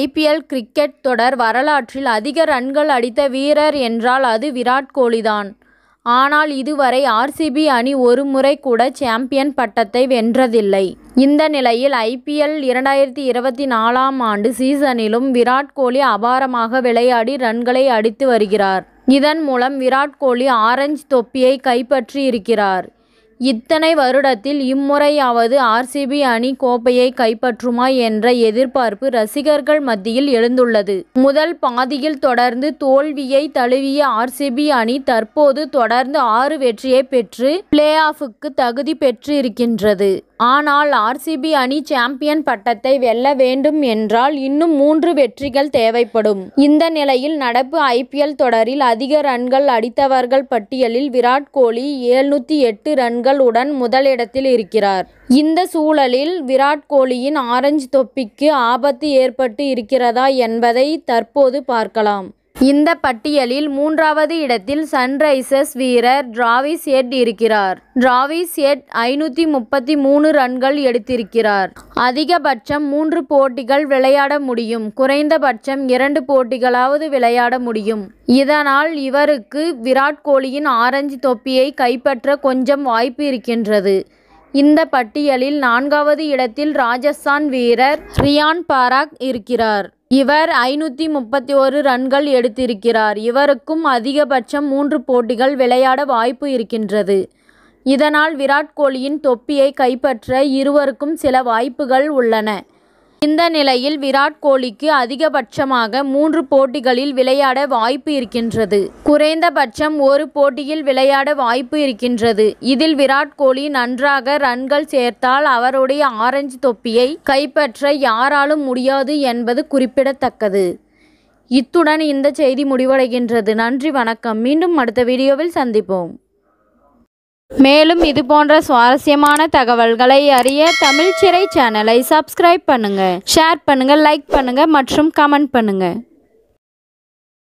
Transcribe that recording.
IPL cricket தொடர் வரலாற்றில் அதிக ரன்கள் அடித்த வீரர் என்றால் அது விராட் கோலிதான் ஆனால் இதுவரை ஆர்சிபி அணி ஒரு முறை கூட சாம்பியன் பட்டத்தை வென்றதில்லை இந்த நிலையில் ஐபிஎல் இரண்டாயிரத்தி இருபத்தி நாலாம் ஆண்டு சீசனிலும் விராட் கோலி அபாரமாக விளையாடி ரன்களை அடித்து வருகிறார் இதன் மூலம் விராட் கோலி ஆரஞ்சு தொப்பியை கைப்பற்றி இருக்கிறார் இத்தனை வருடத்தில் இம்முறையாவது ஆர்சிபி அணி கோப்பையை கைப்பற்றுமா என்ற எதிர்பார்ப்பு ரசிகர்கள் மத்தியில் எழுந்துள்ளது முதல் பாதியில் தொடர்ந்து தோல்வியை தழுவிய ஆர்சிபி அணி தற்போது தொடர்ந்து ஆறு வெற்றியை பெற்று பிளே ஆஃபுக்கு தகுதி பெற்றிருக்கின்றது ஆனால் ஆர்சிபி அணி சாம்பியன் பட்டத்தை வெல்ல வேண்டும் என்றால் இன்னும் மூன்று வெற்றிகள் தேவைப்படும் இந்த நிலையில் நடப்பு ஐபிஎல் தொடரில் அதிக ரன்கள் அடித்தவர்கள் பட்டியலில் விராட் கோலி எழுநூத்தி எட்டு ரன்கள் உடன் முதலிடத்தில் இருக்கிறார் இந்த சூழலில் விராட் கோலியின் ஆரஞ்சு தொப்பிக்கு ஆபத்து ஏற்பட்டு இருக்கிறதா என்பதை தற்போது பார்க்கலாம் இந்த பட்டியலில் மூன்றாவது இடத்தில் சன்ரைசர்ஸ் வீரர் டிராவிஸ் ஹெட் இருக்கிறார் டிராவிஸ் ஹெட் ஐநூற்றி முப்பத்தி மூணு ரன்கள் எடுத்திருக்கிறார் அதிகபட்சம் மூன்று போட்டிகள் விளையாட முடியும் குறைந்தபட்சம் இரண்டு போட்டிகளாவது விளையாட முடியும் இதனால் இவருக்கு விராட் கோலியின் ஆரஞ்சு தொப்பியை கைப்பற்ற கொஞ்சம் வாய்ப்பு இருக்கின்றது இந்த பட்டியலில் நான்காவது இடத்தில் ராஜஸ்தான் வீரர் ரியான் பாராக் இருக்கிறார் இவர் ஐநூற்றி முப்பத்தி ஓரு ரன்கள் எடுத்திருக்கிறார் இவருக்கும் அதிகபட்சம் மூன்று போட்டிகள் விளையாட வாய்ப்பு இருக்கின்றது இதனால் விராட் கோலியின் தொப்பியை கைப்பற்ற இருவருக்கும் சில வாய்ப்புகள் உள்ளன இந்த நிலையில் விராட் கோலிக்கு அதிகபட்சமாக மூன்று போட்டிகளில் விளையாட வாய்ப்பு இருக்கின்றது குறைந்தபட்சம் ஒரு போட்டியில் விளையாட வாய்ப்பு இருக்கின்றது இதில் விராட் கோலி நன்றாக ரன்கள் சேர்த்தால் அவருடைய ஆரஞ்சு தொப்பியை கைப்பற்ற யாராலும் முடியாது என்பது குறிப்பிடத்தக்கது இத்துடன் இந்த செய்தி முடிவடைகின்றது நன்றி வணக்கம் மீண்டும் அடுத்த வீடியோவில் சந்திப்போம் மேலும் இது போன்ற சுவாரஸ்யமான தகவல்களை அறிய தமிழ் சிறை சேனலை சப்ஸ்கிரைப் பண்ணுங்க ஷேர் பண்ணுங்க லைக் பண்ணுங்க மற்றும் கமெண்ட் பண்ணுங்க